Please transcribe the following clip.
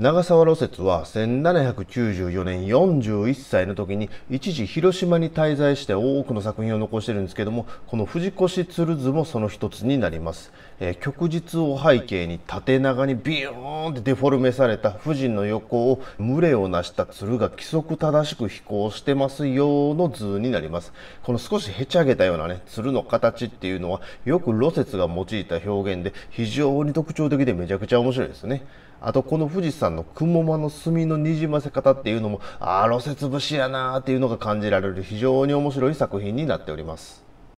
長沢露雪は1794年41歳の時に一時広島に滞在して多くの作品を残してるんですけどもこの藤越鶴図もその一つになります、えー、旭日を背景に縦長にビューンってデフォルメされた夫人の横を群れを成した鶴が規則正しく飛行してますよの図になりますこの少しへちゃげたようなね鶴の形っていうのはよく露雪が用いた表現で非常に特徴的でめちゃくちゃ面白いですねあとこの富士山の雲間の墨のにじませ方っていうのもああ露節節やなーっていうのが感じられる非常に面白い作品になっております。